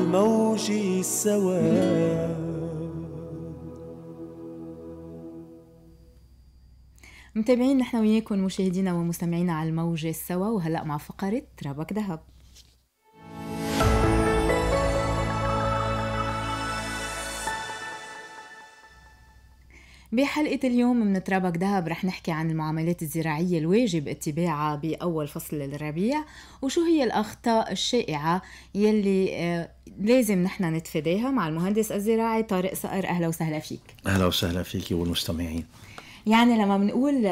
الموج سوا متابعين نحن وياكم مشاهدينا ومستمعينا على الموجة سوا وهلأ مع فقرة رابك ذهب بحلقة اليوم من ترابك دهب رح نحكي عن المعاملات الزراعية الواجب اتباعها بأول فصل الربيع وشو هي الأخطاء الشائعة يلي آه، لازم نحن نتفاداها مع المهندس الزراعي طارق صقر أهلا وسهلا فيك أهلا وسهلا فيك والمستمعين يعني لما بنقول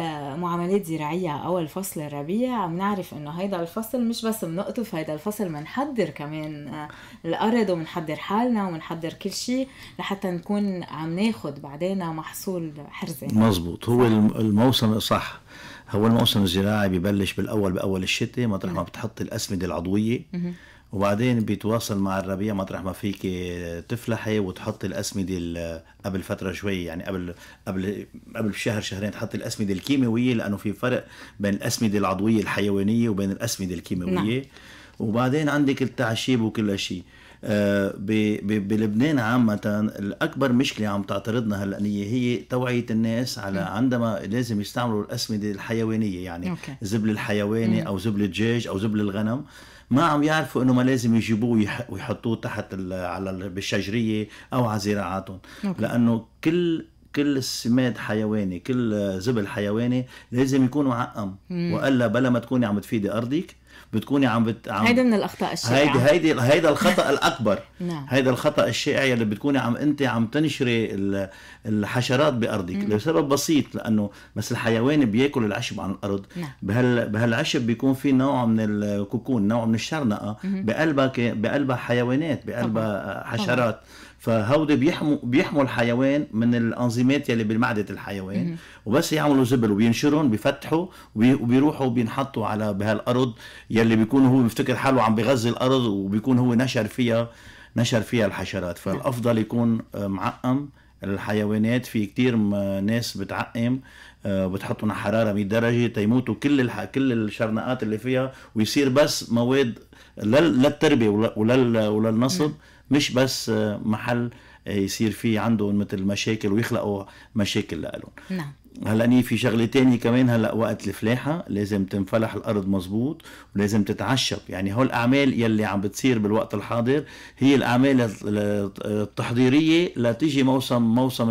معاملات زراعية أول فصل الربيع بنعرف إنه هيدا الفصل مش بس بنقطف هيدا الفصل بنحضر كمان الأرض وبنحضر حالنا وبنحضر كل شيء لحتى نكون عم ناخد بعدين محصول حرزة مزبوط هو الموسم صح هو الموسم الزراعي ببلش بالأول بأول الشتاء مطرح ما بتحط الأسمدة العضوية وبعدين بيتواصل مع الربيع مطرح ما فيك تفلحي وتحطي الاسمده قبل فتره شوي يعني قبل قبل قبل شهر شهرين تحطي الاسمده الكيماويه لانه في فرق بين الاسمده العضويه الحيوانيه وبين الاسمده الكيماويه نعم. وبعدين عندك التعشيب وكل شيء آه، بلبنان عامة الأكبر مشكلة عم تعترضنا هلا هي توعية الناس على نعم. عندما لازم يستعملوا الأسمدة الحيوانية يعني أوكي. زبل الحيواني أو زبل الدجاج أو زبل الغنم ما عم يعرفوا انه ما لازم يجيبوه ويحطوه تحت على بالشجريه او على زراعاتهم لانه كل كل سماد حيواني كل زبل حيواني لازم يكون معقم والا بلا ما تكوني عم تفيدي ارضك بتكوني عم بت عم هيدا من الاخطاء الشائعه هيدي هيدي هيدا الخطا الاكبر نعم. هيدا الخطا الشائع يلي بتكوني عم انت عم تنشري الحشرات بارضك لسبب بسيط لانه بس الحيوان بياكل العشب عن الارض نعم. بهال بهالعشب بيكون في نوع من الكوكون نوع من الشرنقه بقلبها بقلبها حيوانات بقلبها حشرات طبعا. فهودي بيحموا بيحموا الحيوان من الانزيمات يلي بمعده الحيوان وبس يعملوا زبل وبينشرهم بيفتحوا وبيروحوا بينحطوا على بهالارض يلي بيكون هو بيفتكر حاله عم بغذي الارض وبيكون هو نشر فيها نشر فيها الحشرات فالافضل يكون آه، معقم الحيوانات في كتير ناس بتعقم آه، بتحطهم على حراره 100 درجه تيموتوا كل الح... كل الشرنقات اللي فيها ويصير بس مواد لل... للتربيه ولل... وللنصب مش بس محل يصير في عندهم مثل مشاكل ويخلقوا مشاكل لهم نعم هلا ني في شغله تانية كمان هلا وقت الفلاحه لازم تنفلح الارض مزبوط ولازم تتعشب يعني هول الاعمال يلي عم بتصير بالوقت الحاضر هي الاعمال التحضيريه لتيجي موسم موسم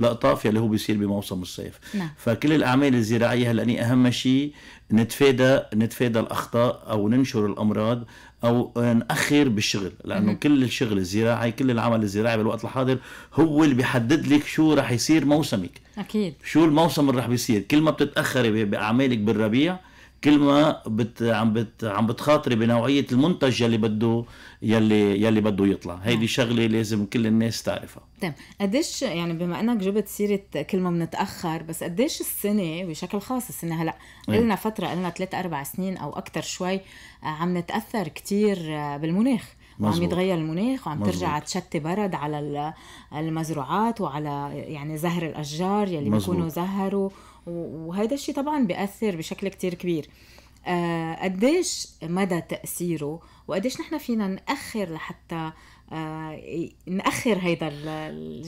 الاقطاف يلي هو بيصير بموسم الصيف نعم. فكل الاعمال الزراعيه هلا اهم شيء نتفادى نتفادى الاخطاء او ننشر الامراض او ناخر يعني بالشغل لانه مم. كل الشغل الزراعي كل العمل الزراعي بالوقت الحاضر هو اللي بيحدد لك شو رح يصير موسمك اكيد شو الموسم اللي رح بيصير كل ما بتتاخري باعمالك بالربيع كل ما بت عم بت عم بتخاطري بنوعيه المنتج يلي بده يلي يلي بده يطلع هيدي نعم. شغله لازم كل الناس تعرفها تمام قديش يعني بما انك جبت سيره كل ما بنتاخر بس قديش السنه بشكل خاص السنه هلا إيه. قلنا ايه؟ فتره قلنا ثلاث اربع سنين او اكثر شوي آه، عم نتاثر كثير آه، بالمناخ عم يتغير المناخ وعم مزبوط. ترجع تشتي برد على المزروعات وعلى يعني زهر الاشجار يلي مزبوط. بيكونوا زهروا وهذا الشيء طبعا بيأثر بشكل كتير كبير آه، قديش مدى تأثيره وقديش نحن فينا نأخر لحتى آه، نأخر هيدا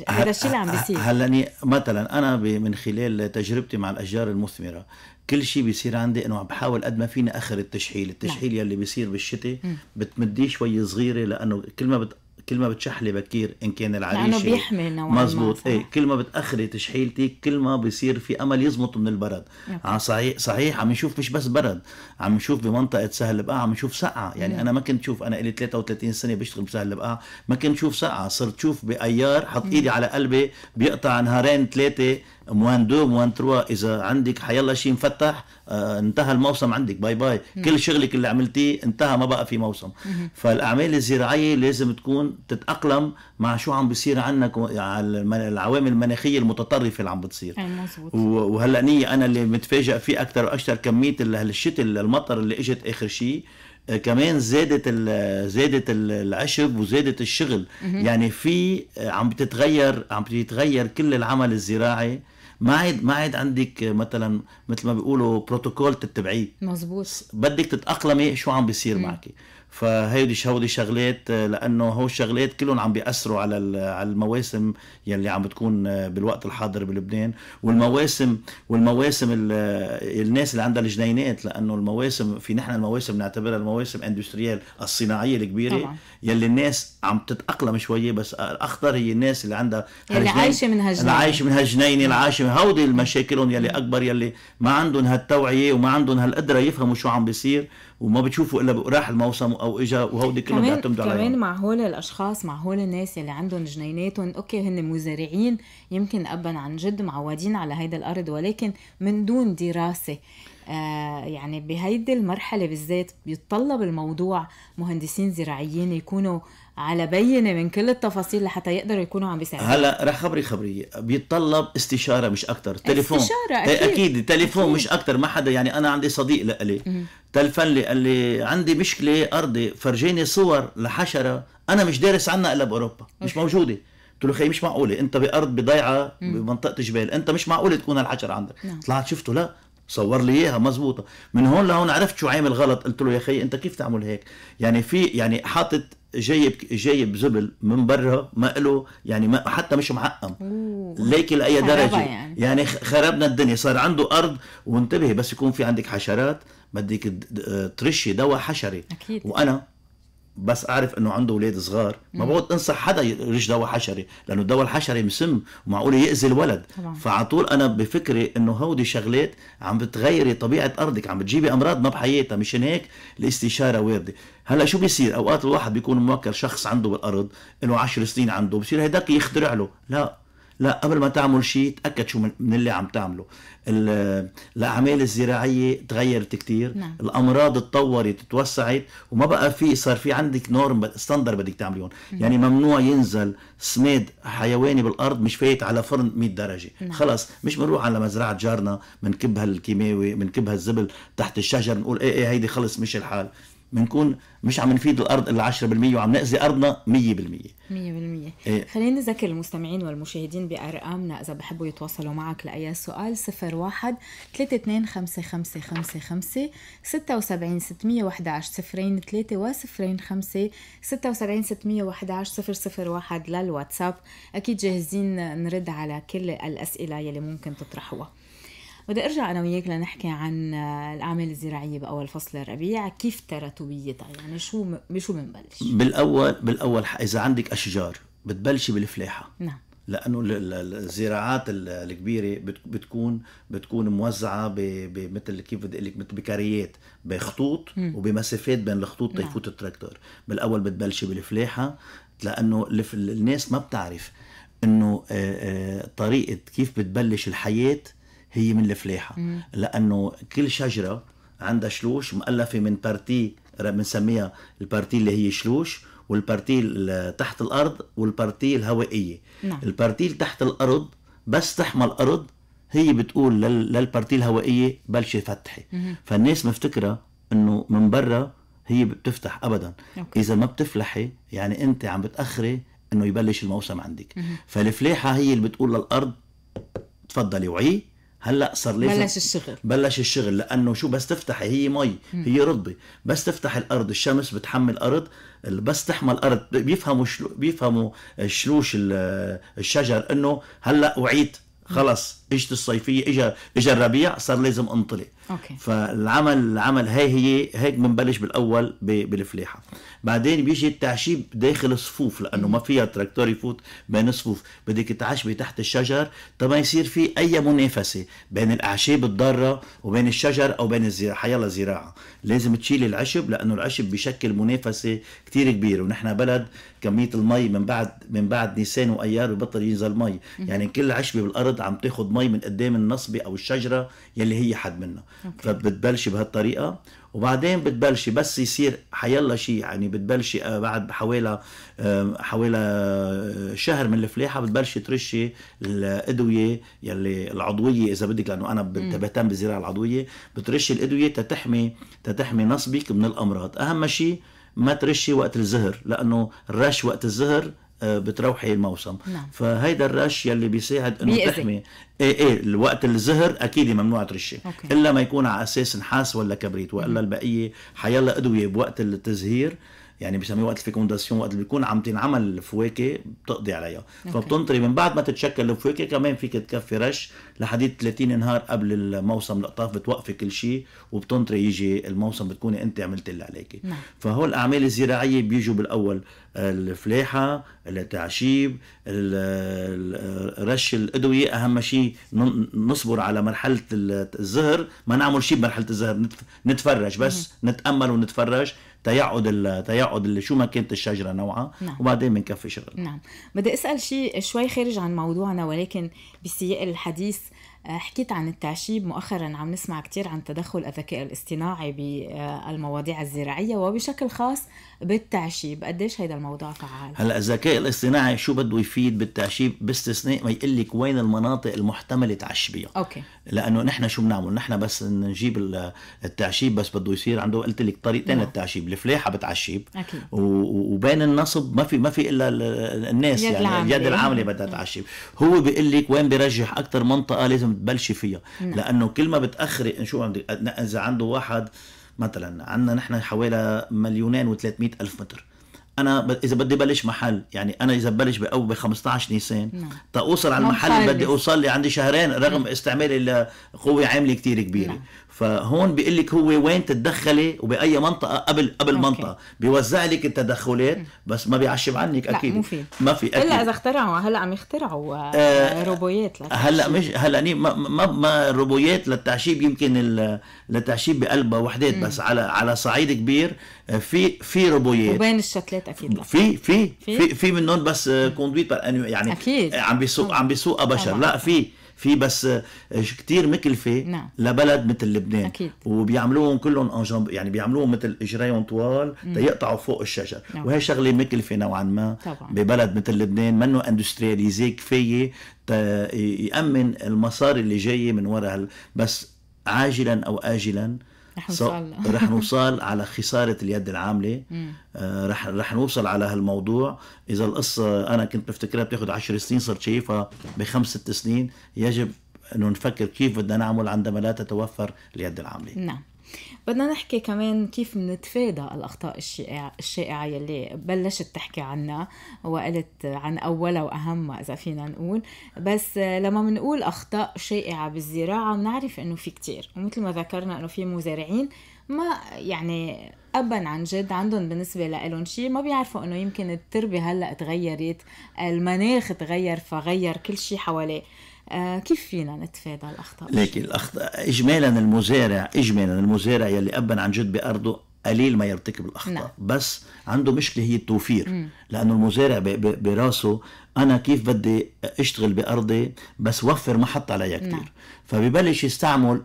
هذا الشيء اللي عم بيصير هلا مثلا انا من خلال تجربتي مع الاشجار المثمره كل شيء بيصير عندي انه عم بحاول قد ما فيني اخر التشحيل، التشحيل نعم. يلي بيصير بالشتاء بتمديه شوي صغيره لانه كل ما بت كل ما بتشحلي بكير ان كان العريشه لانه بيحمي نوعا مزبوط ايه كل ما بتاخري تشحيلتك كل ما بصير في امل يزمط من البرد آه، صحيح صحيح عم نشوف مش بس برد عم نشوف بمنطقه سهل بقاع عم نشوف سقعه يعني مم. انا ما كنت شوف انا لي 33 سنه بشتغل بسهل بقاع ما كنت شوف سقعه صرت شوف بايار حط ايدي على قلبي بيقطع نهارين ثلاثه موان دو موان تروا اذا عندك حيالله شيء مفتح آه انتهى الموسم عندك باي باي مم. كل شغلك اللي عملتيه انتهى ما بقى في موسم مم. فالاعمال الزراعيه لازم تكون تتاقلم مع شو عم بيصير عندك على العوامل المناخيه المتطرفه اللي عم بتصير وهلا نيه انا اللي متفاجئ فيه اكثر واكثر كميه الشتاء المطر اللي اجت اخر شيء آه، كمان زادت زادت العشب وزادت الشغل يعني في آه، عم بتتغير عم بتتغير كل العمل الزراعي ما عاد ما عاد عندك آه، مثلا مثل ما بيقولوا بروتوكول تتبعيه مزبوط بدك تتاقلمي شو عم بيصير معك فهيدي هودي شغلات آه، لانه هو الشغلات كلهم عم بياثروا على على المواسم يلي عم بتكون آه، بالوقت الحاضر بلبنان والمواسم والمواسم آه، الناس اللي عندها الجنينات لانه المواسم في نحن المواسم نعتبرها المواسم اندستريال الصناعيه الكبيره طبعا. يلي الناس عم تتاقلم شويه بس الاخطر هي الناس اللي عندها اللي عايشه من هالجنينه اللي عايشه من هالجنينه اللي عايشه من هودي مشاكلهم يلي اكبر يلي ما عندهم هالتوعيه وما عندهم هالقدره يفهموا شو عم بيصير وما بتشوفوا الا راح الموسم او اجا وهودي كلهم بيعتمدوا عليهم كمان مع هول الاشخاص مع هول الناس اللي عندهم جنيناتهم اوكي هن مزارعين يمكن ابا عن جد معودين على هيدا الارض ولكن من دون دراسه آه يعني بهيدي المرحله بالذات بيتطلب الموضوع مهندسين زراعيين يكونوا آه على بينه من كل التفاصيل لحتى يقدروا يكونوا عم بيساعدوا هلا رح خبري خبري بيتطلب استشاره مش اكثر تليفون استشاره إيه، اكيد اكيد تليفون أكيد. مش اكثر ما حدا يعني انا عندي صديق لإلي تلفن لي قال لي عندي مشكله ارضي فرجيني صور لحشره انا مش دارس عنها الا باوروبا مش أوكي. موجوده قلت له خي مش معقوله انت بارض بضيعه بمنطقه جبال انت مش معقوله تكون هالحشره عندك نعم. طلعت آه، شفته لا صور لي اياها مزبوطه من هون لهون عرفت شو عامل غلط قلت له يا خي انت كيف تعمل هيك يعني في يعني حاطط جايب جايب زبل من برا ما له يعني ما حتى مش معقم ليك لاي درجه يعني. يعني خربنا الدنيا صار عنده ارض وانتبهي بس يكون في عندك حشرات بدك ترشي دواء حشري أكيد. وانا بس اعرف انه عنده اولاد صغار ما بقعد انصح حدا يرش دواء حشري لانه الدواء الحشري مسم ومعقول ياذي الولد فعلى طول انا بفكري انه هودي شغلات عم بتغيري طبيعه ارضك عم بتجيبي امراض ما بحياتها مشان هيك الاستشاره وارده هلا شو بيصير اوقات الواحد بيكون موكر شخص عنده بالارض انه 10 سنين عنده بصير هداك يخترع له لا لا قبل ما تعمل شيء تاكد شو من اللي عم تعمله الاعمال الزراعيه تغيرت كثير نعم. الامراض تطورت توسعت وما بقى في صار في عندك نورم ستاندر بدك تعمليهم نعم. يعني ممنوع ينزل سماد حيواني بالارض مش فايت على فرن 100 درجه نعم. خلص مش بنروح على مزرعه جارنا بنكب هالكيماوي بنكب هالزبل تحت الشجر بنقول ايه ايه هيدي خلص مش الحال بنكون مش عم نفيد الارض الا 10% وعم ناذي ارضنا 100% 100% إيه. خلينا نذكر المستمعين والمشاهدين بارقامنا اذا بحبوا يتواصلوا معك لاي سؤال 01 32 76 611 صفرين 3 وصفرين 5 76 611 001 للواتساب اكيد جاهزين نرد على كل الاسئله يلي ممكن تطرحوها بدي ارجع انا وياك لنحكي عن آه، الاعمال الزراعيه باول فصل الربيع كيف تراتبيتها يعني شو بشو بنبلش بالاول بالاول اذا عندك اشجار بتبلشي بالفلاحه نعم لانه الزراعات الكبيره بتكون بتكون موزعه بمثل كيف بدي اقول لك مثل بكاريات بخطوط وبمسافات بين الخطوط نعم. تيفوت نعم. التراكتور بالاول بتبلشي بالفلاحه لانه الناس ما بتعرف انه آه، آه، طريقه كيف بتبلش الحياه هي من الفلاحه لانه كل شجره عندها شلوش مؤلفه من بارتي بنسميها البارتي اللي هي شلوش والبارتي تحت الارض والبارتي الهوائيه نعم. البارتي تحت الارض بس تحمى الارض هي بتقول للبارتي الهوائيه بلشي فتحي فالناس مفتكره انه من برا هي بتفتح ابدا أوكي. اذا ما بتفلحي يعني انت عم بتاخري انه يبلش الموسم عندك مم. فالفلاحه هي اللي بتقول للارض تفضلي وعيه هلا صار لازم بلش الشغل بلش الشغل لانه شو بس تفتحي هي مي هي رطبه بس تفتح الارض الشمس بتحمي الارض بس تحمى الارض بيفهموا شلو بيفهموا شلوش الشجر انه هلا وعيد خلص اجت الصيفيه اجى اجى الربيع صار لازم انطلق أوكي. فالعمل العمل هي هي هيك بنبلش بالاول بالفلاحه بعدين بيجي التعشيب داخل الصفوف لانه ما فيها تراكتور يفوت بين الصفوف بدك تعشبي تحت الشجر تما يصير في اي منافسه بين الاعشاب الضاره وبين الشجر او بين الزراعه حيلا زراعه لازم تشيلي العشب لانه العشب بيشكل منافسه كثير كبيره ونحن بلد كميه المي من بعد من بعد نيسان وايار ببطل ينزل مي يعني كل عشبه بالارض عم تاخذ المي من قدام إيه النصبه او الشجره يلي هي حد منها فبتبلشي بهالطريقه وبعدين بتبلشي بس يصير حيلا شيء يعني بتبلشي آه، بعد حوالي حوالي آه، شهر من الفلاحه بتبلشي ترشي الادويه يلي العضويه اذا بدك لانه انا بهتم بالزراعه العضويه بترشي الادويه تتحمي تتحمي نصبك من الامراض اهم شيء ما ترشي وقت الزهر لانه الرش وقت الزهر آه، بتروحي الموسم نعم. فهيدا الرش يلي بيساعد انه تحمي ايه ايه الوقت الزهر اكيد ممنوع ترشي أوكي. الا ما يكون على اساس نحاس ولا كبريت والا البقيه حيلا ادويه بوقت التزهير يعني بسميه وقت الفيكونداسيون وقت اللي بيكون عم تنعمل الفواكه بتقضي عليها فبتنطري من بعد ما تتشكل الفواكه كمان فيك تكفي رش لحديد 30 نهار قبل الموسم الاقطاف بتوقفي كل شيء وبتنطري يجي الموسم بتكوني انت عملت اللي عليك نعم. فهول الاعمال الزراعيه بيجوا بالاول الفلاحه التعشيب رش الادويه اهم شيء نصبر على مرحله الزهر ما نعمل شيء بمرحله الزهر نتفرج بس نتامل ونتفرج تيعد تيعد اللي شو ما كانت الشجره نوعها نعم. وبعدين بنكفي شغل نعم بدي اسال شيء شوي خارج عن موضوعنا ولكن بسياق الحديث آه، حكيت عن التعشيب مؤخرا عم نسمع كثير عن تدخل الذكاء الاصطناعي بالمواضيع آه، الزراعيه وبشكل خاص بالتعشيب قديش هيدا الموضوع فعال هلا الذكاء الاصطناعي شو بده يفيد بالتعشيب باستثناء ما يقول لك وين المناطق المحتمله تعشبيها اوكي لانه نحن شو بنعمل نحن بس نجيب التعشيب بس بده يصير عنده قلت لك طريقتين نعم. للتعشيب الفلاحه بتعشب اكيد وبين النصب ما في ما في الا الناس يد يعني اليد العامله بدها نعم. تعشب هو بيقول لك وين برجح اكثر منطقه لازم تبلشي فيها نعم. لانه كل ما بتاخري شو عندك اذا عنده واحد مثلا عندنا نحن حوالي مليونين و300 ألف متر انا ب... اذا بدي بلش محل يعني انا اذا ببلش باول ب 15 نيسان نعم. تاوصل على المحل بدي اوصل لي عندي شهرين رغم نعم. استعمالي لقوه عامله كثير كبيره نعم. فهون بيقول لك هو وين تتدخلي وباي منطقه قبل قبل أوكي. منطقه بيوزع لك التدخلات بس ما بيعشب عنك اكيد لا مو ما في اكيد الا اذا اخترعوا هلا عم يخترعوا آه، آه، روبويات هلا مش هلا ما ما, ما روبويات للتعشيب يمكن للتعشيب بقلبها وحدات بس على على صعيد كبير آه، في في روبويات وبين الشتلات اكيد في في في في منهم بس كوندويت يعني اكيد عم بيسوق عم بيسوقها بشر لا في في بس آه، كتير مكلفه نعم. لبلد مثل لبنان أكيد. وبيعملوهم كلهم انجنب يعني بيعملوهم مثل اجريهم طوال تيقطعوا فوق الشجر نعم. وهي شغله مكلفه نوعا ما طبعا. ببلد مثل لبنان منه اندسترياليزي كفايه يامن المصاري اللي جايه من وراء بس عاجلا او اجلا رح نوصل رح نوصل على خسارة اليد العاملة آه، رح رح نوصل على هالموضوع إذا القصة أنا كنت بفتكرها بتاخذ 10 سنين صرت شايفها بخمس ست سنين يجب أنه نفكر كيف بدنا نعمل عندما لا تتوفر اليد العاملة نعم بدنا نحكي كمان كيف بنتفادى الأخطاء الشائعة, الشائعة يلي بلشت تحكي عنها وقلت عن أولها وأهمها إذا فينا نقول بس لما بنقول أخطاء شائعة بالزراعة بنعرف إنه في كتير ومثل ما ذكرنا إنه في مزارعين ما يعني ابا عن جد عندهم بالنسبه لهم شيء ما بيعرفوا انه يمكن التربه هلا تغيرت المناخ تغير فغير كل شيء حواليه آه، كيف فينا نتفادى الاخطاء لكن الاخطاء اجمالا المزارع اجمالا المزارع يلي ابا عن جد بارضه قليل ما يرتكب الاخطاء نعم. بس عنده مشكله هي التوفير لانه المزارع براسه انا كيف بدي اشتغل بارضي بس وفر ما حط عليها كثير نعم. فببلش يستعمل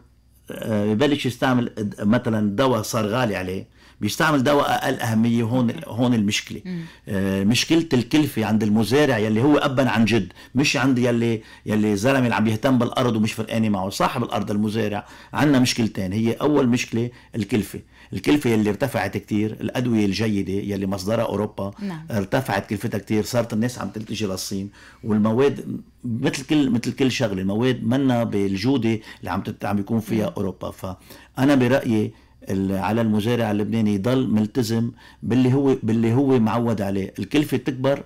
آه، ببلش يستعمل مثلا دواء صار غالي عليه بيستعمل دواء اقل اهميه هون هون المشكله آه، مشكله الكلفه عند المزارع يلي هو ابا عن جد مش عند يلي يلي زلمه اللي عم يهتم بالارض ومش فرقانه معه صاحب الارض المزارع عندنا مشكلتين هي اول مشكله الكلفه الكلفه يلي ارتفعت كتير الادويه الجيده يلي مصدرها اوروبا نعم. ارتفعت كلفتها كتير صارت الناس عم تلتجي للصين والمواد مثل كل مثل كل شغله المواد منا بالجوده اللي عم عم يكون فيها نعم. اوروبا فانا برايي على المزارع اللبناني يضل ملتزم باللي هو باللي هو معود عليه الكلفه تكبر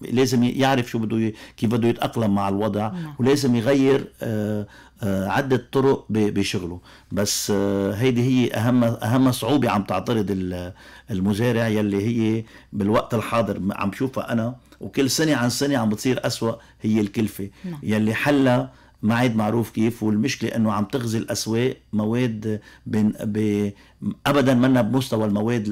لازم يعرف شو بده كيف بده يتاقلم مع الوضع نعم. ولازم يغير آه، آه، عده طرق بشغله بس آه، هيدي هي اهم اهم صعوبه عم تعترض المزارع يلي هي بالوقت الحاضر عم شوفها انا وكل سنه عن سنه عم بتصير اسوا هي الكلفه نعم. يلي حلها ما عاد معروف كيف والمشكله انه عم تغزي الاسواق مواد بين ب... ابدا منا بمستوى المواد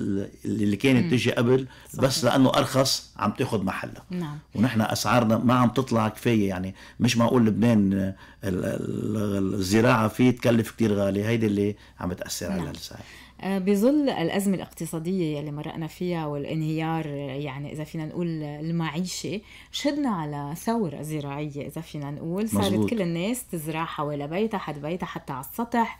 اللي كانت مم. تجي قبل صحيح. بس لانه ارخص عم تاخذ محلها نعم. ونحن اسعارنا ما عم تطلع كفايه يعني مش معقول لبنان الزراعه فيه تكلف كتير غالي هيدي اللي عم بتاثر نعم. على السعر آه، بظل الأزمة الاقتصادية يلي مرقنا فيها والانهيار يعني إذا فينا نقول المعيشة شهدنا على ثورة زراعية إذا فينا نقول صارت مزبوط. كل الناس تزرع حوالي بيتها حد بيتها حتى على السطح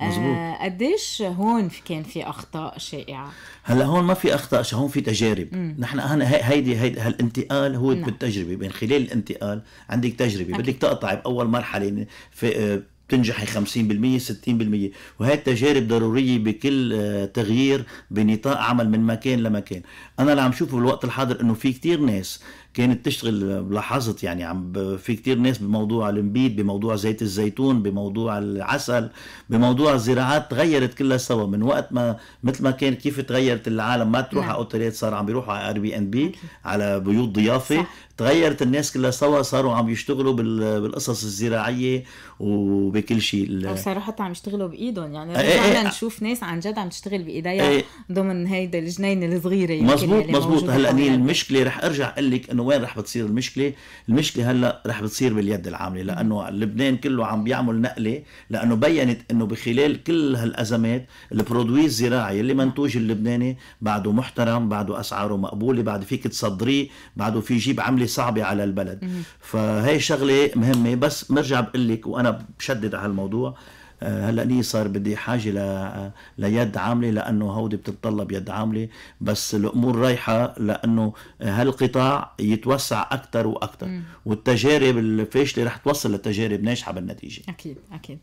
آه، مزبوط. قديش هون كان في اخطاء شائعه هلا هون ما في اخطاء هون في تجارب مم. نحن هنا هيدي هيدي هالانتقال هو نعم. بالتجربه من خلال الانتقال عندك تجربه أكيد. بدك تقطعي باول مرحله في آه، بتنجحي 50% 60% وهي التجارب ضروريه بكل آه، تغيير بنطاق عمل من مكان لمكان انا اللي عم شوفه بالوقت الحاضر انه في كتير ناس كانت تشتغل آه، لاحظت يعني عم في كتير ناس بموضوع المبيد بموضوع زيت الزيتون بموضوع العسل بموضوع الزراعات تغيرت كلها سوا من وقت ما مثل ما كان كيف تغيرت العالم ما تروح نعم. على اوتيلات صار عم بيروحوا على ار بي ان بي على بيوت ضيافه صح. تغيرت الناس كلها سوا صاروا عم يشتغلوا بالقصص الزراعيه وبكل شيء وصاروا حتى عم يشتغلوا بايدهم يعني إيه، رجعنا إيه، إيه. نشوف ناس عن جد عم تشتغل بايديها ضمن هيدا الجنينه الصغيره مزبوط مزبوط هلا المشكله رح ارجع اقول لك انه وين رح بتصير المشكله المشكله هلا رح بتصير باليد العامله لانه لبنان كله عم بيعمل نقله لانه بينت انه بخلال كل هالازمات البرودوي الزراعي اللي نعم. منتوج اللبناني بعده محترم بعده اسعاره مقبوله بعد فيك تصدريه بعده في جيب عمله صعبه على البلد فهي شغله مهمه بس مرجع بقول لك وانا بشدد على الموضوع آه، هلا لي صار بدي حاجه ل... آه، ليد عامله لانه هودي بتتطلب يد عامله بس الامور رايحه لانه هالقطاع يتوسع اكثر واكثر والتجارب الفاشله رح توصل لتجارب ناجحه بالنتيجه اكيد اكيد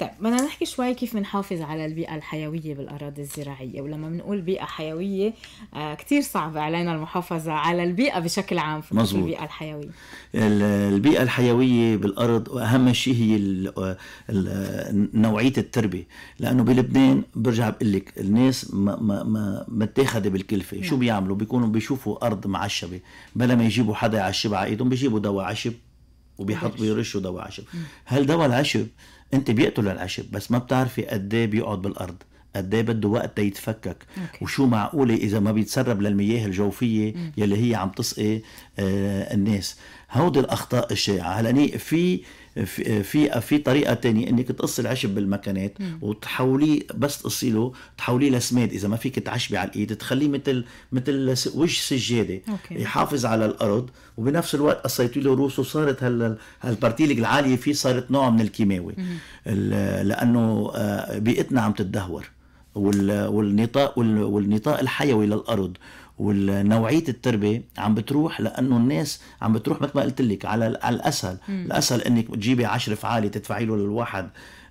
طيب بدنا نحكي شوي كيف بنحافظ على البيئة الحيوية بالأراضي الزراعية ولما بنقول بيئة حيوية آه كتير صعب علينا المحافظة على البيئة بشكل عام في مزبوط. البيئة الحيوية البيئة الحيوية بالأرض وأهم شيء هي نوعية التربية لأنه بلبنان برجع بقول لك الناس ما ما ما متاخدة بالكلفة نعم. شو بيعملوا بيكونوا بيشوفوا أرض معشبة بلا ما يجيبوا حدا يعشب على إيدهم بيجيبوا دواء عشب وبيحطوا يرشوا دواء عشب هل دواء العشب انت بيقتل العشب بس ما بتعرفي قد ايه بيقعد بالارض قد ايه بده وقت يتفكك أوكي. وشو معقوله اذا ما بيتسرب للمياه الجوفيه يلي هي عم تسقي آه الناس هودي الاخطاء الشائعه هلا في في آه، آه، في طريقه تانية انك تقص العشب بالمكنات وتحوليه بس تقصي له تحوليه لسماد اذا ما فيك تعشبي على الايد تخليه مثل مثل وجه سجاده أوكي. يحافظ على الارض وبنفس الوقت قصيتي له روسه صارت هال هالبارتيلك العاليه فيه صارت نوع من الكيماوي لانه آه، بيئتنا عم تتدهور والنطاق والنطاق الحيوي للارض والنوعيه التربيه عم بتروح لانه الناس عم بتروح مثل ما قلت لك على الاسهل مم. الاسهل انك تجيبي عشر فعالي تدفعي له للواحد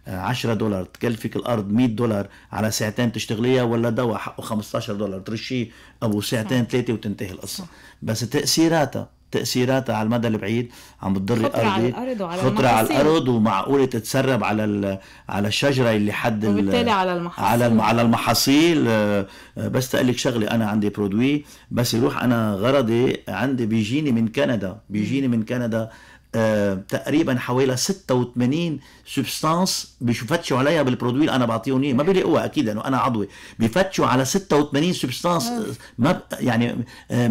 10 آه، دولار تكلفك الارض 100 دولار على ساعتين تشتغليها ولا دواء حقه 15 دولار ترشيه ابو ساعتين ثلاثه وتنتهي القصه بس تاثيراتها تاثيراتها على المدى البعيد عم بتضر خطرة على الارض وعلى خطرة المحاصيل. على الارض ومعقوله تتسرب على على الشجره اللي حد وبالتالي على المحاصيل على على المحاصيل آه، بس تقلك شغله انا عندي برودوي بس يروح انا غرضي عندي بيجيني من كندا بيجيني من كندا آه، تقريبا حوالي 86 سبستانس بفتشوا عليها بالبرودوي اللي انا بعطيهم اياه ما بيلاقوها اكيد لانه انا عضوي بفتشوا على 86 سبستانس آه. ما يعني آه،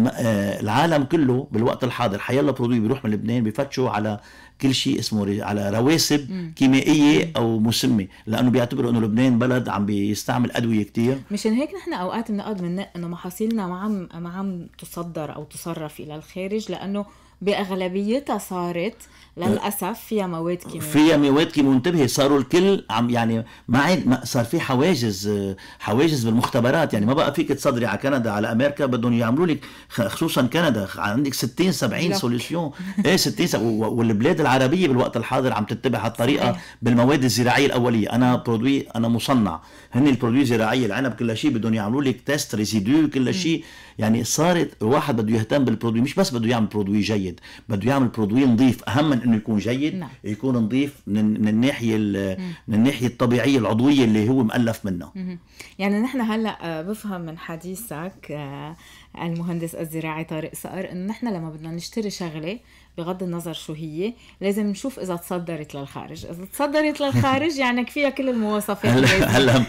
العالم كله بالوقت الحاضر حيلا برودوي بيروح من لبنان بفتشوا على كل شيء اسمه على رواسب كيميائيه او مسمه لانه بيعتبروا انه لبنان بلد عم بيستعمل ادويه كثير مشان هيك نحن اوقات بنقعد بنق انه محاصيلنا ما عم ما عم تصدر او تصرف الى الخارج لانه باغلبيتها صارت للاسف فيها مواد كيماويه فيها مواد كيماويه منتبهي صاروا الكل عم يعني ما صار في حواجز حواجز بالمختبرات يعني ما بقى فيك تصدري على كندا على امريكا بدهم يعملوا لك خصوصا كندا عندك 60 70 سوليسيون ايه 60 والبلاد العربيه بالوقت الحاضر عم تتبع هالطريقه بالمواد الزراعيه الاوليه انا برودوي انا مصنع هن البرودوي الزراعيه العنب كل شيء بدهم يعملوا لك تيست ريزيدو كل شيء يعني صارت الواحد بده يهتم بالبرودوي مش بس بده يعمل برودوي جيد بده يعمل برودوي نظيف اهم من دائما انه يكون جيد نعم. يكون نظيف من, من الناحيه من الناحيه الطبيعيه العضويه اللي هو مؤلف منها يعني نحن هلا آه، بفهم من حديثك آه، المهندس الزراعي طارق صقر انه نحن لما بدنا نشتري شغله بغض النظر شو هي لازم نشوف اذا تصدرت للخارج اذا تصدرت للخارج يعني كفيها كل المواصفات هلا هلا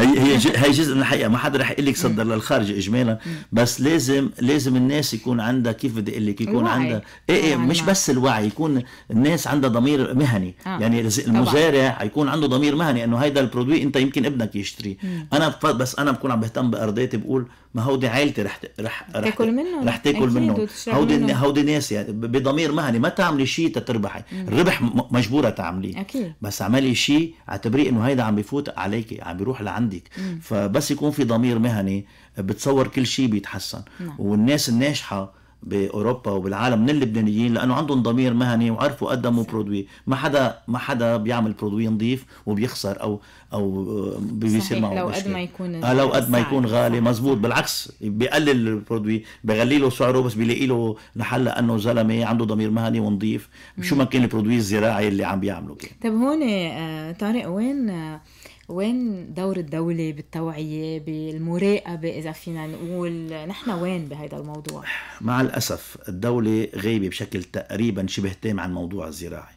هي هي هي جزء من الحقيقه ما حدا رح يقول لك صدر للخارج اجمالا بس لازم لازم الناس يكون عندها كيف بدي اقول لك يكون عندها ايه ايه مش بس الوعي يكون الناس عندها ضمير مهني آه. يعني المزارع يكون عنده ضمير مهني انه هيدا البرودوي انت يمكن ابنك يشتريه انا بس انا بكون عم بهتم بارضيتي بقول ما هودي عائلتي رح رح رح تاكل منهم رح تاكل منهم هودي هودي ناس يعني بضمير مهني ما تعملي شيء تتربحي الربح مجبوره تعمليه بس اعملي شيء اعتبريه انه هيدا عم بفوت عليك عم بيروح لعندك مم. فبس يكون في ضمير مهني بتصور كل شيء بيتحسن نعم. والناس الناجحه باوروبا وبالعالم من اللبنانيين لانه عندهم ضمير مهني وعرفوا قدموا برودوي ما حدا ما حدا بيعمل برودوي نظيف وبيخسر او او بيصير معه لو قد ما يكون آه لو قد ما يكون غالي مزبوط بالعكس بيقلل البرودوي بغلي له سعره بس بيلاقي له نحل انه زلمه عنده ضمير مهني ونظيف شو ما كان البرودوي الزراعي اللي عم بيعمله كان طيب هون آه، طارق وين آه، وين دور الدولة بالتوعية بالمراقبة إذا فينا نقول نحن وين بهذا الموضوع؟ مع الأسف الدولة غايبة بشكل تقريبا شبه تام عن الموضوع الزراعي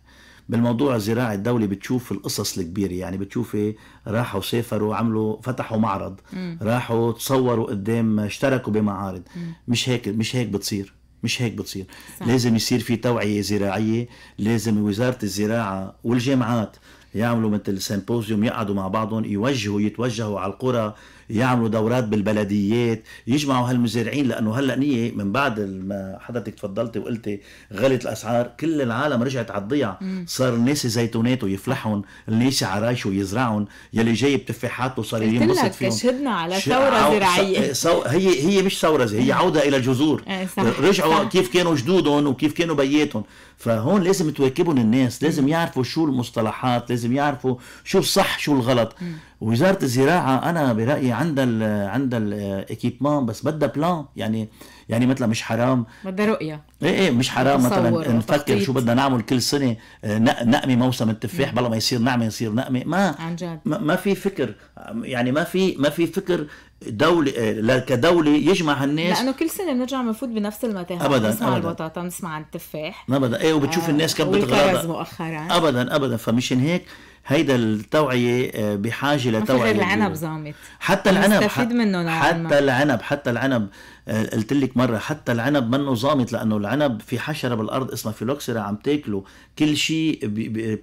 بالموضوع الزراعي الدولة بتشوف القصص الكبيرة يعني بتشوفي راحوا سافروا عملوا فتحوا معرض م. راحوا تصوروا قدام اشتركوا بمعارض م. مش هيك مش هيك بتصير مش هيك بتصير صح. لازم يصير في توعية زراعية لازم وزارة الزراعة والجامعات يعملوا مثل سيمبوزيوم يقعدوا مع بعضهم يوجهوا يتوجهوا على القرى يعملوا دورات بالبلديات يجمعوا هالمزارعين لانه هلا نيه من بعد ما حضرتك تفضلتي وقلتي غلت الاسعار كل العالم رجعت على الضيعه صار الناس زيتونات ويفلحهم الناس عرايش ويزرعون يلي جاي بتفاحاته وصار ينبسط فيهم شهدنا على ثوره زراعيه سو... هي هي مش ثوره زي هي عوده الى الجذور آه، رجعوا صح. كيف كانوا جدودهم وكيف كانوا بياتهم فهون لازم تواكبهم الناس لازم يعرفوا شو المصطلحات لازم يعرفوا شو الصح شو الغلط وزاره الزراعه انا برايي عندها عندها الاكيبمان بس بدها بلان يعني يعني مثلا مش حرام بدها رؤيه ايه ايه مش حرام مثلا نفكر شو بدنا نعمل كل سنه آه، نقمه موسم التفاح بلا ما يصير نعمه يصير نقمه ما عن جد ما في فكر يعني ما في ما في فكر دولة آه، كدولة يجمع هالناس لأنه كل سنة بنرجع بنفوت بنفس المتاهة أبدا نسمع أبدا. البطاطا نسمع عن التفاح أبدا إيه وبتشوف آه الناس كم بتغرق مؤخرا أبدا أبدا فمشان هيك هيدا التوعية آه، بحاجة لتوعية العنب زامت حتى العنب حتى العنب حتى العنب آه، قلت لك مره حتى العنب منه ظامط لانه العنب في حشره بالارض اسمها فيلوكسيرا عم تاكله كل شيء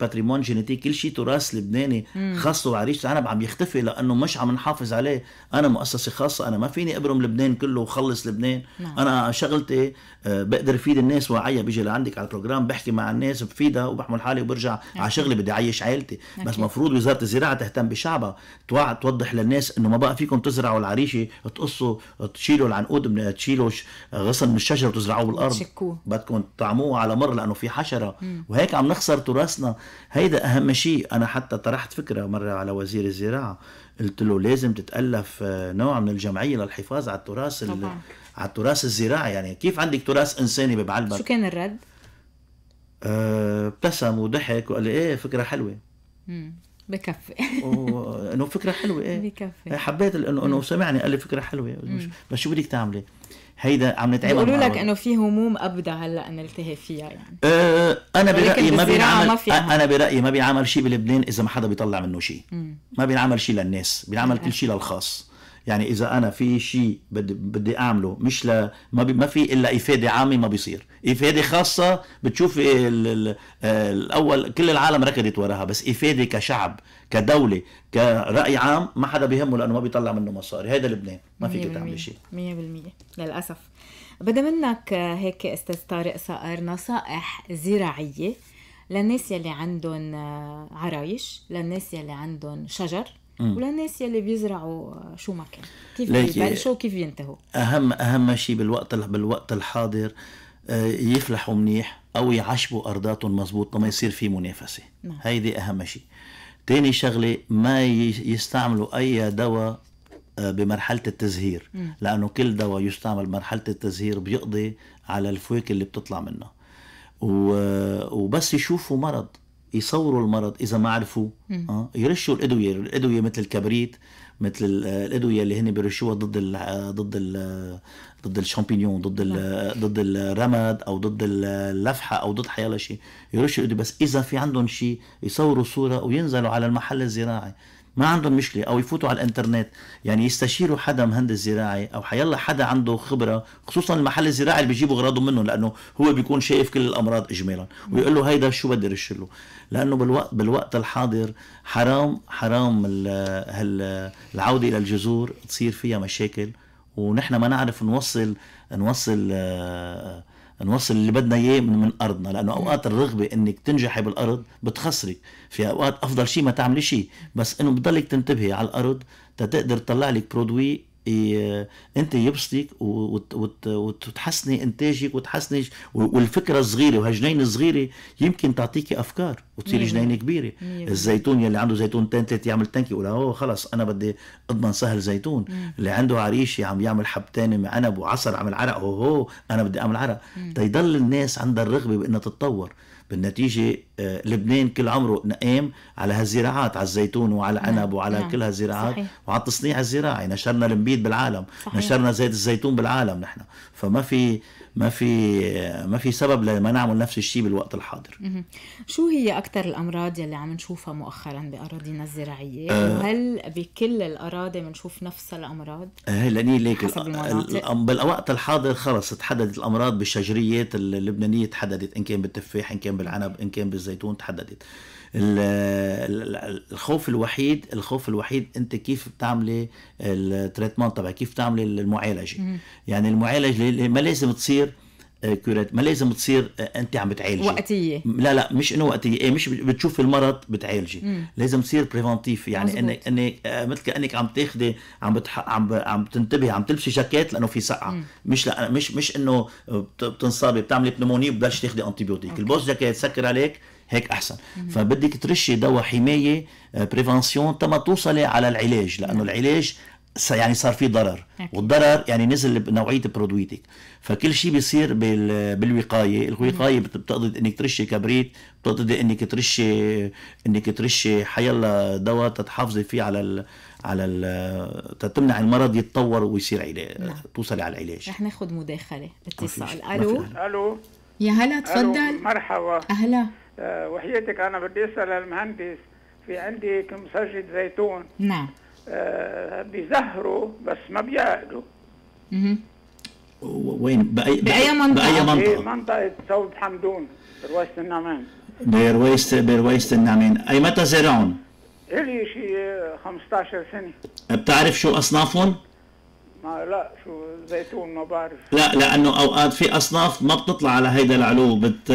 باتريمون جينيتيك كل شيء تراث لبناني خاصه وعريش العنب عم يختفي لانه مش عم نحافظ عليه انا مؤسسه خاصه انا ما فيني ابرم لبنان كله وخلص لبنان نعم. انا شغلتي آه، بقدر افيد الناس وعيا بيجي لعندك على البروجرام بحكي مع الناس بفيدها وبحمل حالي وبرجع على شغلي بدي اعيش عائلتي بس مفروض وزاره الزراعه تهتم بشعبها توضح للناس انه ما بقى فيكم تزرعوا العريشه تقصوا تشيلوا العنقود بدكم تشيلوا غصن من الشجر وتزرعوه بالارض تشكوه بدكم تطعموه على مر لانه في حشره مم. وهيك عم نخسر تراثنا هيدا اهم شيء انا حتى طرحت فكره مره على وزير الزراعه قلت له لازم تتالف آه، نوع من الجمعيه للحفاظ على التراث طبعا. على التراث الزراعي يعني كيف عندك تراث انساني ببعلبك شو كان الرد؟ آه، ابتسم أه وضحك وقال لي ايه فكره حلوه مم. بكفي انه فكره حلوه ايه بكفي إيه، حبيت انه انه سمعني قال لي فكره حلوه مش بس شو بدك تعملي؟ هيدا عم نتعب بيقولوا لك انه في هموم ابدا هلا نلتهي فيها يعني أه انا برايي ما بينعمل انا برايي ما بينعمل شيء بلبنان اذا ما حدا بيطلع منه شيء ما بينعمل شيء للناس بينعمل كل شيء للخاص يعني اذا انا في شيء بدي بدي اعمله مش ل... ما, ما في الا افاده عامه ما بيصير افاده خاصه بتشوف ال... ال... الاول كل العالم ركضت وراها بس افاده كشعب كدوله كراي عام ما حدا بيهمه لانه ما بيطلع منه مصاري هيدا لبنان ما فيك تعمل شيء 100% للاسف بدي منك هيك استاذ طارق صقر نصائح زراعيه للناس يلي عندهم عرايش للناس يلي عندهم شجر وللناس يلي بيزرعوا يعني شو ما كان كيف ببلشوا كيف ينتهوا اهم اهم شيء بالوقت بالوقت الحاضر آه، يفلحوا منيح او يعشبوا ارضاتهم مزبوط ما يصير في منافسه نعم. هيدي اهم شيء تاني شغله ما يستعملوا اي دواء آه، بمرحله التزهير لانه كل دواء يستعمل بمرحله التزهير بيقضي على الفواكه اللي بتطلع منها وبس يشوفوا مرض يصوروا المرض اذا ما عرفوا آه يرشوا الادويه الادويه مثل الكبريت مثل الادويه اللي هن بيرشوها ضد الـ ضد الـ ضد الشامبينيون ضد الـ نعم. ضد الرمد او ضد اللفحه او ضد حيلا شيء يرشوا الادويه بس اذا في عندهم شيء يصوروا صوره وينزلوا على المحل الزراعي ما عندهم مشكله او يفوتوا على الانترنت يعني يستشيروا حدا مهندس زراعي او حيلا حدا عنده خبره خصوصا المحل الزراعي اللي بيجيبوا اغراضهم منه لانه هو بيكون شايف كل الامراض اجمالا ويقول له هيدا شو بدي رش له لانه بالوقت بالوقت الحاضر حرام حرام العوده الى الجذور تصير فيها مشاكل ونحن ما نعرف نوصل نوصل آه، نوصل اللي بدنا اياه من, من ارضنا لانه اوقات الرغبه انك تنجحي بالارض بتخسرك في اوقات افضل شيء ما تعملي شيء بس انه بضلك تنتبهي على الارض تتقدر تطلع لك برودوي إيه، انت يبسطك وتحسني انتاجك وتحسني والفكره الصغيره وهالجنينه الصغيره يمكن تعطيكي افكار وتصير جنينه كبيره ميبا. الزيتون يلي عنده زيتون تان ثلاثه يعمل تنكي يقول اوه خلص انا بدي اضمن سهل زيتون مم. اللي عنده عريشه عم يعمل حبتين مع عنب وعصر عمل عرق هو انا بدي اعمل عرق تيضل الناس عندها الرغبه بانها تتطور بالنتيجة آه، لبنان كل عمره نقام على هالزراعات على الزيتون وعلى نعم، العنب وعلى نعم. كل هالزراعات وعلى التصنيع الزراعي نشرنا المبيد بالعالم صحيح. نشرنا زيت الزيتون بالعالم نحن فما في ما في ما في سبب لما نعمل نفس الشيء بالوقت الحاضر شو هي اكثر الامراض يلي عم نشوفها مؤخرا باراضينا الزراعيه أه وهل بكل الاراضي بنشوف نفس الامراض أه لاني ليك بالوقت الحاضر خلص تحددت الامراض بالشجريات اللبنانيه تحددت ان كان بالتفاح ان كان بالعنب ان كان بالزيتون تحددت الخوف الوحيد الخوف الوحيد انت كيف بتعملي التريتمنت تبعك كيف بتعملي المعالجه يعني المعالجه ما لازم تصير آه، كوريت ما لازم تصير آه، انت عم بتعالجي وقتيه لا لا مش انه وقتيه ايه مش بتشوف المرض بتعالجي مم. لازم تصير بريفنتيف يعني مزبوط. انك انك آه، مثل كانك عم تاخذي عم بتح... عم ب... عم تنتبهي عم تلبسي جاكيت لانه في سقعه مش لا مش مش انه بتنصابي بتعملي بنمونيه ببلش تاخذي انتي بيوتيك البوست جاكيت سكر عليك هيك احسن فبدك ترشي دواء حمايه بريفنسيون آه، تما توصلي على العلاج لانه نعم. العلاج يعني صار في ضرر أكيد. والضرر يعني نزل بنوعيه برودويتك فكل شيء بيصير بالوقايه الوقايه بتقضي انك ترشي كبريت بتقضي انك ترشي انك ترشي حيلا دواء تتحافظي فيه على ال... على ال... تمنع المرض يتطور ويصير علاج نعم. توصلي على العلاج رح ناخذ مداخله اتصال الو الو يا هلا تفضل مرحبا اهلا وحياتك انا بدي اسال المهندس في عندي كم سجد زيتون نعم آه، بيزهروا بس ما بيعقلوا وين بأي بأي منطقة؟ بأي منطقة؟ منطقة ثوب حمدون برواية النعمان برواية برواية النعمان، أي متى زرعون؟ إلي شي 15 سنة بتعرف شو أصنافهم؟ ما لا شو زيتون ما بعرف لا لانه اوقات في اصناف ما بتطلع على هيدا العلو بت...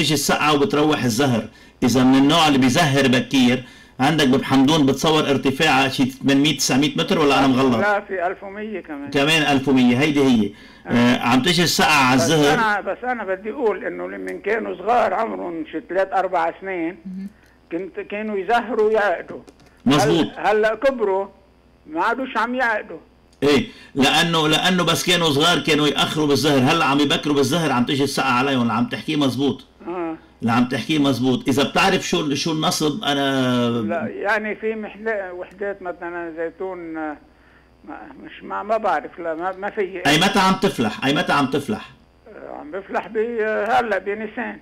السقعه وبتروح الزهر اذا من النوع اللي بيزهر بكير عندك بحمدون بتصور ارتفاعها شي 800 900 متر ولا انا مغلط؟ لا في 1100 كمان كمان 1100 هيدي هي آه, آه، عم تجي السقعة على الزهر بس انا بس انا بدي اقول انه لمن كانوا صغار عمرهم شي ثلاث اربع سنين كنت كانوا يزهروا يعقدوا مزبوط هلا هل كبروا ما عادوش عم يعقدوا ايه لانه لانه بس كانوا صغار كانوا ياخروا بالزهر هلا عم يبكروا بالزهر عم تيجي الساعه عليهم اللي عم تحكيه مزبوط آه. اللي عم تحكيه مزبوط اذا بتعرف شو شو النصب انا لا يعني في محل وحدات مثلا زيتون مش ما ما بعرف لا ما, ما في اي متى عم تفلح اي متى عم تفلح آه، عم بفلح هلا بنيسان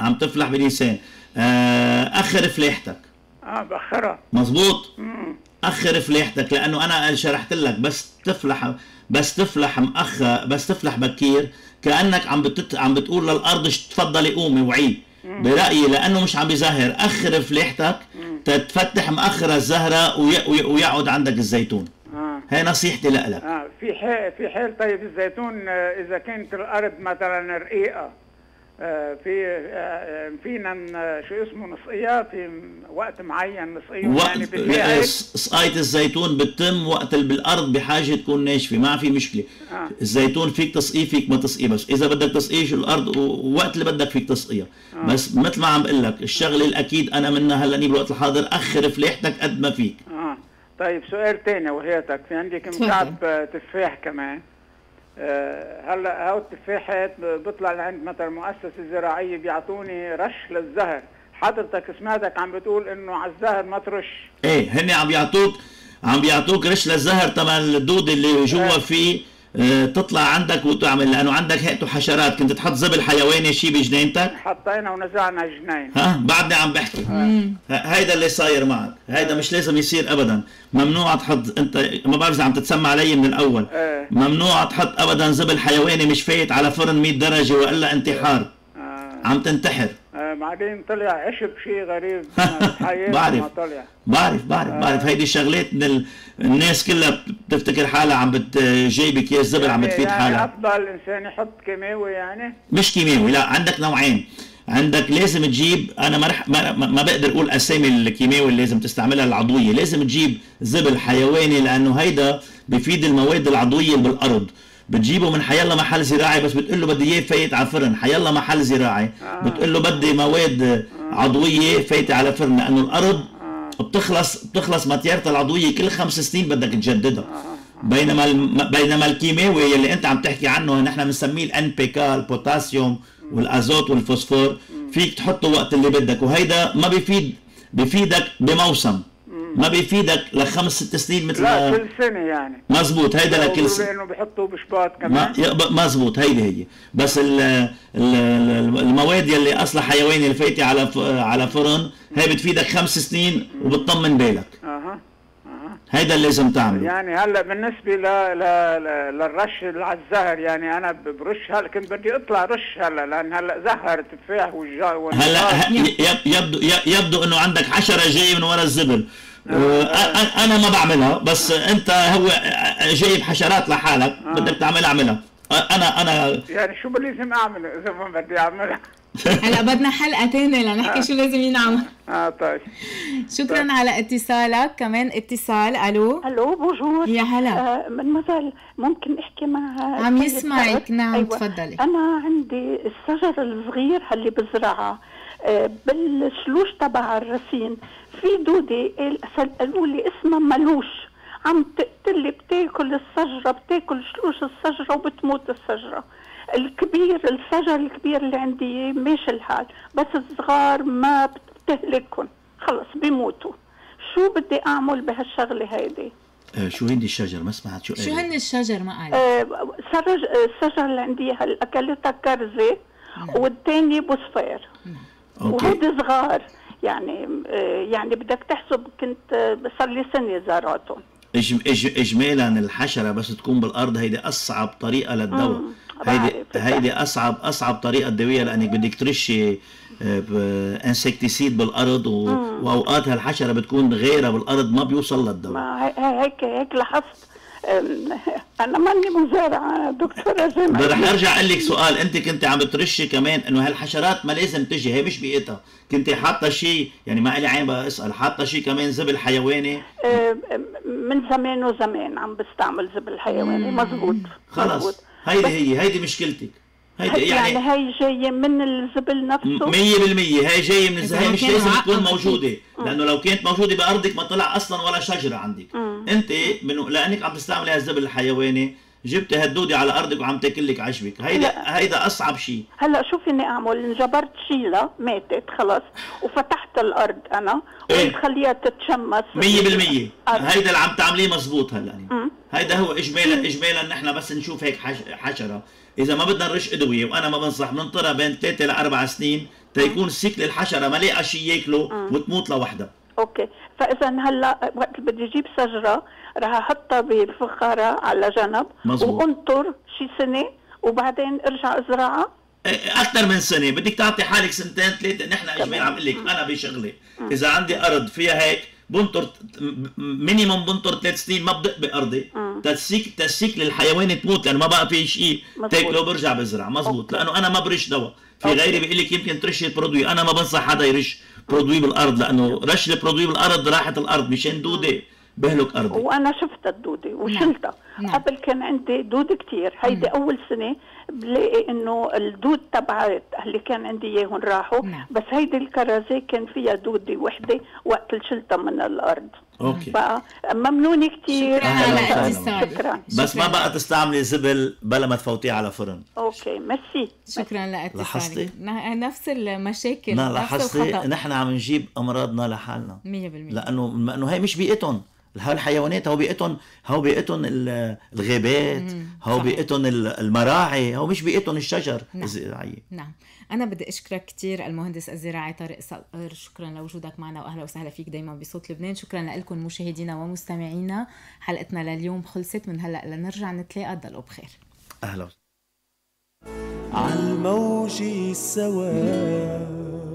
عم تفلح بنيسان آه، اخر فلاحتك اه باخرها مزبوط مم. اخر فلاحتك لانه انا شرحت لك بس تفلح بس تفلح مأخر بس تفلح بكير كانك عم بتت... عم بتقول للارض تفضلي قومي وعي برايي لانه مش عم بيزهر اخر فلاحتك تتفتح مأخرة الزهره وي... وي... ويقعد عندك الزيتون آه. هي نصيحتي لك آه في حال في حال طيب الزيتون آه، اذا كانت الارض مثلا رقيقه في آه، فينا شو اسمه نسقياتي وقت معين نسقيهم يعني وقت يعني سقاية الزيتون بتتم وقت بالارض بحاجه تكون ناشفه ما في مشكله آه. الزيتون فيك تسقيه فيك ما تسقيه بس اذا بدك تسقيه الارض ووقت اللي بدك فيك تسقيه آه. بس مثل ما عم بقول لك الشغله الاكيد انا منها هلا بالوقت الحاضر اخر فليحتك قد ما فيك اه طيب سؤال ثاني وهيتك في عندك مكعب آه، تفاح كمان آه، هلا هاو التفاحات بيطلع لعند مثلا مؤسسه زراعيه بيعطوني رش للزهر حضرتك سمعتك عم بتقول انه على الزهر ما ترش ايه هن عم بيعطوك عم بيعطوك رش للزهر تبع الدود اللي جوا آه. فيه آه، تطلع عندك وتعمل لانه عندك هيئته حشرات كنت تحط زبل حيواني شيء بجنينتك حطينا ونزعنا جنين ها بعدني عم بحكي آه. هيدا اللي صاير معك هيدا مش لازم يصير ابدا ممنوع تحط انت ما بعرف اذا عم تتسمع علي من الاول آه. ممنوع تحط ابدا زبل حيواني مش فايت على فرن 100 درجه والا انتحار عم تنتحر آه، بعدين طلع عشب شيء غريب بعرف طلع بعرف بعرف بعرف آه. هيدي الشغلات من ال... الناس كلها بتفتكر حالها عم بتجيب جايبه اكياس زبل عم يعني بتفيد يعني حالها افضل الانسان يحط كيماوي يعني مش كيماوي لا عندك نوعين عندك لازم تجيب انا ما رح ما, ما بقدر اقول اسامي الكيماوي اللي لازم تستعملها العضويه لازم تجيب زبل حيواني لانه هيدا بفيد المواد العضويه بالارض بتجيبه من حيلا محل زراعي بس بتقول له بدي اياه فايت على فرن حيلا محل زراعي آه. بتقول له بدي مواد آه. عضويه فايته على فرن لانه الارض آه. بتخلص بتخلص ماتيرتها العضويه كل خمس سنين بدك تجددها آه. بينما الم... بينما الكيماوي اللي انت عم تحكي عنه نحن بنسميه الان بي كا البوتاسيوم والازوت والفوسفور فيك تحطه وقت اللي بدك وهيدا ما بيفيد بيفيدك بموسم ما بيفيدك لخمس ست سنين مثل لا كل سنه يعني مزبوط هيدا لكل سنه لانه بحطوا بشباط كمان مزبوط هيدي هي بس الـ الـ المواد يلي اصلها حيواني اللي فايته على على فرن هي بتفيدك خمس سنين وبتطمن بالك اها هيدا اللي لازم تعمله يعني هلا بالنسبه ل... ل... للرش على الزهر يعني انا برش هلا كنت بدي اطلع رش هلا لان هلا زهر تفاح والجا هلا يبدو يبدو انه عندك 10 جاي من ورا الزبل آه، انا ما بعملها بس انت هو جايب حشرات لحالك آه. بدك تعملها اعملها انا انا يعني شو لازم اعمله اذا ما بدي اعملها هلا بدنا حلقه ثانيه لنحكي آه. شو لازم ينعمل اه طيب شكرا طيب. على اتصالك كمان اتصال الو الو بوجور يا هلا آه من مثل ممكن احكي مع عم يسمعك نعم أيوة. تفضلي انا عندي الشجر الصغير اللي بزرعه بالشلوش تبع الرسين في دوده قالوا لي اسمها ملوش عم تقتلي بتاكل الشجره بتاكل شلوش الشجره وبتموت الشجره الكبير الشجر الكبير اللي عندي ماشي الحال بس الصغار ما بتهلكهم خلص بيموتوا شو بدي اعمل بهالشغله هيدي آه شو هندي الشجر ما سمعت شو شو هندي الشجر ما قال آه الشجر اللي عندي هلا اكلتها كرزه والثانيه بوسفير وهيدي صغار يعني يعني بدك تحسب كنت صار لي سنه زرعتهم اجمالا الحشره بس تكون بالارض هيدي اصعب طريقه للدواء هيدي هيدي اصعب اصعب طريقه تداويها لانك بدك ترشي انسكتيسيد آه، بالارض و... واوقات هالحشره بتكون غيرها بالارض ما بيوصل للدواء ما هيك هيك لاحظت انا ماني مزارعه دكتوره جمال رح ارجع اقول لك سؤال انت كنت عم ترشي كمان انه هالحشرات ما لازم تجي هي مش بيئتها كنت حاطه شيء يعني ما لي عين بقى اسال حاطه شيء كمان زبل حيواني من زمان وزمان عم بستعمل زبل حيواني مزبوط خلص هيدي هي هيدي مشكلتك هيدي يعني, يعني هي جايه من الزبل نفسه 100% هي جايه من الزبل هي مش لازم تكون موجوده لانه لو كانت موجوده بارضك ما طلع اصلا ولا شجره عندك مم. انت من... لانك عم تستعملي هالزبل الحيواني جبتي هالدودة على ارضك وعم تاكل لك عشبك هيدا هيدا اصعب شيء هلا شو فيني اعمل انجبرت شيلها ماتت خلص وفتحت الارض انا إيه. وخليها تتشمس 100% آه. هيدا اللي عم تعمليه مزبوط هلا هيدا هو اجمالا اجمالا نحن بس نشوف هيك حشره اذا ما بدنا ادويه وانا ما بنصح بننطرها بين 3 لاربع سنين تيكون آه. سيكل الحشره ما لاقى شيء ياكله آه. وتموت لوحدها اوكي فاذا هلا وقت بدي اجيب شجره رح احطها بفخاره على جنب مزبوط. وانطر شي سنه وبعدين ارجع ازرعها إيه، اكثر من سنه بدك تعطي حالك سنتين ثلاثه نحن اجمال عم اقول لك آه. انا بشغلي اذا عندي ارض فيها هيك بنطر مينيموم بنطر ثلاث سنين ما بدق بارضي آه. تسيك تسيك للحيوان تموت لانه ما بقى في شيء تاكله برجع بزرع مزبوط لانه انا ما برش دواء في غيري بيقول لك يمكن ترشي برودوي انا ما بنصح حدا يرش برودوي بالارض لانه رش البرودوي بالارض راحت الارض مشان دوده بهلك ارضي وانا شفت الدوده وشلتها نعم. نعم. قبل كان عندي دود كثير هيدي مم. اول سنه بلاقي انه الدود تبعت اللي كان عندي اياهم راحوا نعم. بس هيدي الكرازه كان فيها دوده وحده وقت شلتها من الارض اوكي ممنونه كثير شكرا, شكرا بس ما بقى تستعملي زبل بلا ما تفوتيه على فرن اوكي ميرسي شكرا لاتصالك لاحظتي؟ نفس المشاكل نفس لاحظتي نحن عم نجيب امراضنا لحالنا 100% لانه انه هي مش بيئتهم الحيوانات هو بيئتهم هو بيئتهم الغابات هو بيئتهم المراعي هو مش بيئتهم الشجر نعم. الزراعيه نعم انا بدي اشكرك كثير المهندس الزراعي طارق صقر شكرا لوجودك معنا واهلا وسهلا فيك دائما بصوت لبنان شكرا لكم مشاهدينا ومستمعينا حلقتنا لليوم خلصت من هلا لنرجع نتلاقى ضلوا بخير اهلا عالموج السواد